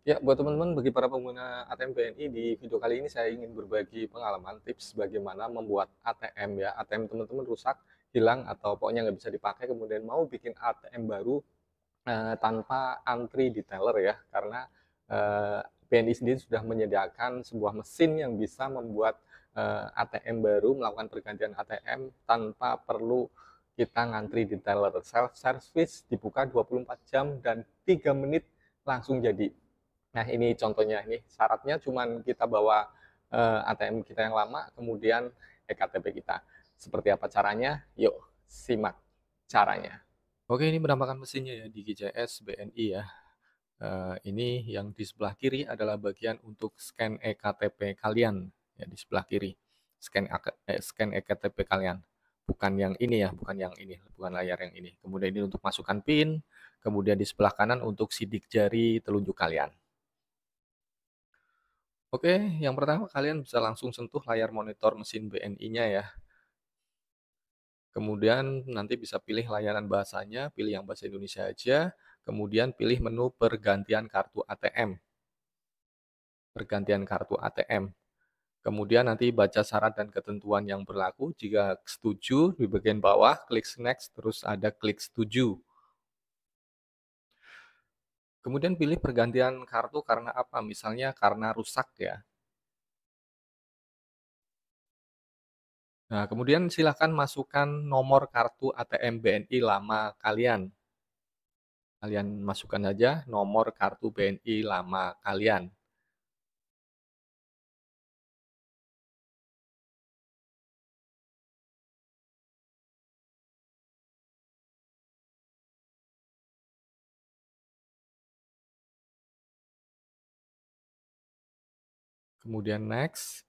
Ya, buat teman-teman, bagi para pengguna ATM BNI, di video kali ini saya ingin berbagi pengalaman tips bagaimana membuat ATM ya. ATM teman-teman rusak, hilang, atau pokoknya nggak bisa dipakai, kemudian mau bikin ATM baru eh, tanpa antri di teller ya. Karena eh, BNI sendiri sudah menyediakan sebuah mesin yang bisa membuat eh, ATM baru, melakukan pergantian ATM tanpa perlu kita ngantri di teller. Self-service dibuka 24 jam dan 3 menit langsung jadi Nah ini contohnya ini syaratnya cuman kita bawa eh, ATM kita yang lama kemudian ektp kita. Seperti apa caranya? Yuk simak caranya. Oke ini menambahkan mesinnya ya di GJS BNI ya. Uh, ini yang di sebelah kiri adalah bagian untuk scan ektp kalian ya di sebelah kiri scan eh, scan ektp kalian bukan yang ini ya bukan yang ini bukan layar yang ini kemudian ini untuk masukkan pin kemudian di sebelah kanan untuk sidik jari telunjuk kalian Oke, yang pertama kalian bisa langsung sentuh layar monitor mesin BNI-nya ya. Kemudian nanti bisa pilih layanan bahasanya, pilih yang bahasa Indonesia aja, kemudian pilih menu pergantian kartu ATM. Pergantian kartu ATM. Kemudian nanti baca syarat dan ketentuan yang berlaku. Jika setuju, di bagian bawah klik next, terus ada klik setuju. Kemudian pilih pergantian kartu karena apa? Misalnya karena rusak ya. Nah, kemudian silakan masukkan nomor kartu ATM BNI lama kalian. Kalian masukkan saja nomor kartu BNI lama kalian. kemudian next.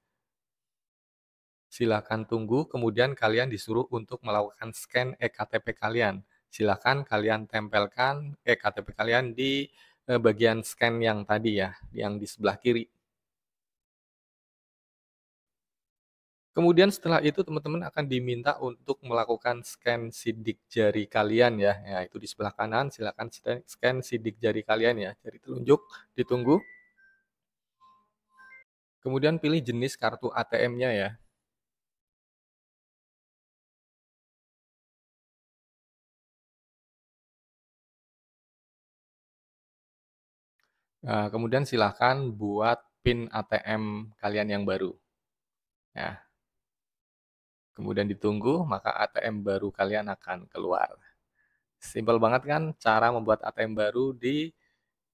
Silakan tunggu, kemudian kalian disuruh untuk melakukan scan ektp kalian. Silakan kalian tempelkan ektp kalian di eh, bagian scan yang tadi ya, yang di sebelah kiri. Kemudian setelah itu teman-teman akan diminta untuk melakukan scan sidik jari kalian ya. Ya, itu di sebelah kanan silakan scan sidik jari kalian ya. Jari telunjuk ditunggu. Kemudian pilih jenis kartu ATM-nya ya. Nah, kemudian silahkan buat PIN ATM kalian yang baru. Ya. Kemudian ditunggu, maka ATM baru kalian akan keluar. Simpel banget kan cara membuat ATM baru di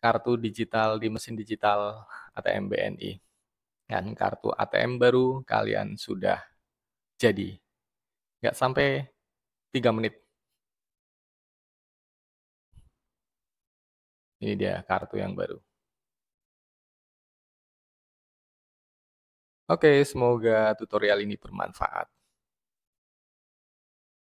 kartu digital, di mesin digital ATM BNI dan kartu ATM baru kalian sudah jadi. Nggak sampai 3 menit. Ini dia kartu yang baru. Oke, semoga tutorial ini bermanfaat.